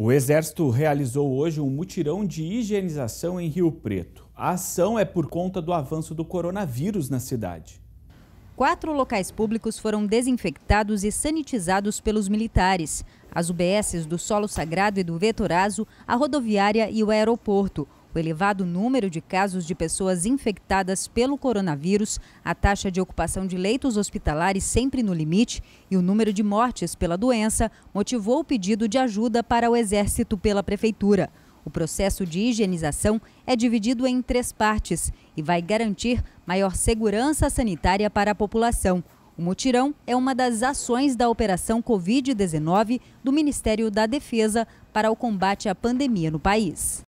O Exército realizou hoje um mutirão de higienização em Rio Preto. A ação é por conta do avanço do coronavírus na cidade. Quatro locais públicos foram desinfectados e sanitizados pelos militares: as UBSs do Solo Sagrado e do Vetorazo, a rodoviária e o aeroporto o elevado número de casos de pessoas infectadas pelo coronavírus, a taxa de ocupação de leitos hospitalares sempre no limite e o número de mortes pela doença motivou o pedido de ajuda para o Exército pela Prefeitura. O processo de higienização é dividido em três partes e vai garantir maior segurança sanitária para a população. O mutirão é uma das ações da Operação Covid-19 do Ministério da Defesa para o combate à pandemia no país.